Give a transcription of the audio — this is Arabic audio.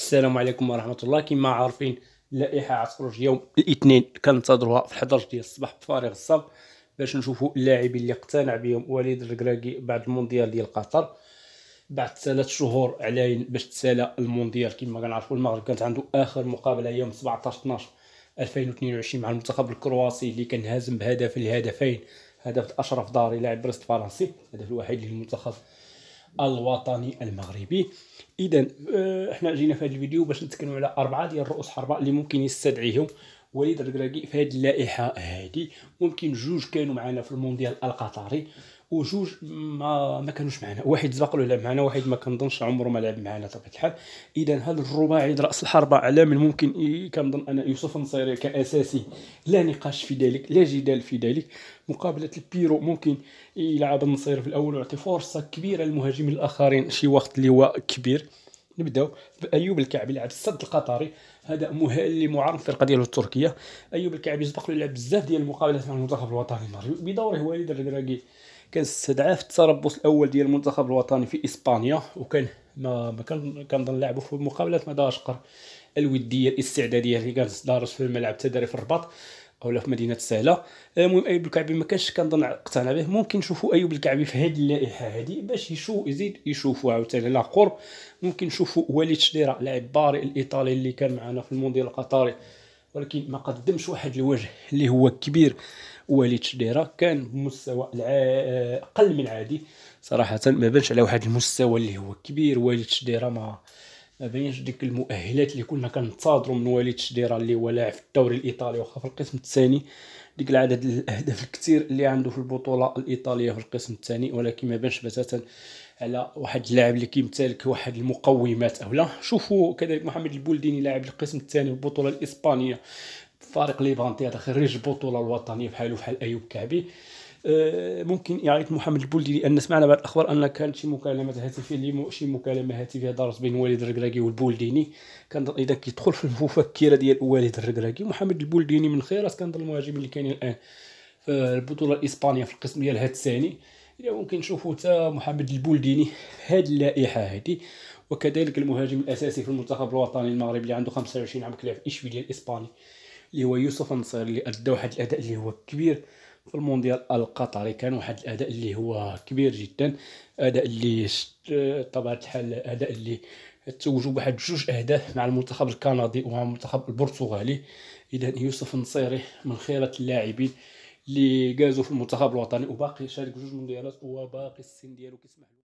السلام عليكم ورحمه الله كما عارفين اللائحه غتخرج يوم الاثنين كننتظروها في 11 ديال الصباح بفارغ الصبر باش نشوفوا اللاعبين اللي اقتنع بهم وليد الركراكي بعد المونديال ديال قطر بعد ثلاث شهور علاين باش تسالى المونديال كما كنعرفوا المغرب كانت عنده اخر مقابله يوم 17 12 2022 مع المنتخب الكرواتي اللي كان هازم بهدف الهدفين هدف اشرف داري لاعب برست فرنسي الهدف الوحيد للمنتخب الوطني المغربي اذا آه، احنا جينا في هذا الفيديو باش نتكلموا على اربعه ديال الرؤوس حربه اللي ممكن يستدعيهم وليد الركراكي في هذه اللائحه هذه ممكن جوج كانوا معنا في المونديال القطري وجوج ما ما كانوش معنا واحد سبق له لعب معنا واحد ما كنظنش عمره ما لعب معنا طبيعه الحال اذا هذا الرباعي راس الحربه على من ممكن كنظن انا يوسف النصيري كاساسي لا نقاش في ذلك لا جدال في ذلك مقابله البيرو ممكن يلعب النصير في الاول ويعطي فرصه كبيره للمهاجمين الاخرين شي وقت اللي هو كبير نبداو بايوب الكعبي لاعب السد القطري هذا مهاجم معروف الفرقه ديالو التركيه ايوب الكعبي سبق له لعب بزاف ديال المقابلات مع المنتخب الوطني المغربي بدوره وليد الركراكي كان استدعاه في التربص الاول ديال المنتخب الوطني في اسبانيا وكان ما, كان كنظن لعبوا في مقابله داشقر الوديه الاستعداديه اللي كانت دارت في الملعب التدريبي في الرباط او في مدينه سهله آه، المهم ايوب الكعبي ما كانش كنظن اقتنع به ممكن نشوفوا ايوب الكعبي في هذه اللائحه هذه باش يشو يزيد يشوفوا عاوتاني على قرب ممكن نشوفوا وليد شديره لاعب باري الايطالي اللي كان معنا في المونديال القطري ولكن ما قدمش واحد الوجه اللي هو كبير وليد شديره كان بمستوى آه، اقل من عادي صراحه ما بانش على واحد المستوى اللي هو كبير وليد شديره ما ما بينش ديك المؤهلات اللي كنا كنتصادروا من وليد شديره اللي هو لاعب في الدوري الايطالي واخا في القسم الثاني ديك العدد الاهداف الكثير اللي عنده في البطوله الايطاليه في القسم الثاني ولكن ما بانش بتاتا على واحد اللاعب اللي كيمتلك واحد المقومات اولا شوفوا كذلك محمد البولديني لاعب القسم الثاني في البطوله الاسبانيه فريق ليفانتي هذا خريج البطوله الوطنيه بحاله بحال ايوب كعبي أه، ممكن يعيط محمد البولدي لان سمعنا بعض الاخبار ان كانت شي مكالمات هاتفيه اللي شي مكالمه هاتفيه دارت بين والد الركراكي والبولديني كان اذا كيدخل في المفكره ديال والد الركراكي محمد البولديني من خيرات كان المهاجم اللي كاين الان في البطوله الاسبانيه في القسم ديال هاد الثاني الى ممكن نشوفوا حتى محمد البولديني في هاد اللائحه هادي وكذلك المهاجم الاساسي في المنتخب الوطني المغربي اللي عنده 25 عام كلاعب اشبيليه الاسباني اللي هو يوسف النصير اللي ادى واحد الاداء اللي هو كبير في المونديال القطري كان واحد الاداء اللي هو كبير جدا اداء اللي طبعا الحال اداء اللي توجوا بواحد جوج اهداف مع المنتخب الكندي ومع المنتخب البرتغالي اذا يوسف النصيري من خيرة اللاعبين اللي جازوا في المنتخب الوطني وباقي شارك جوج مونديالات وباقي السن ديالو كيسمح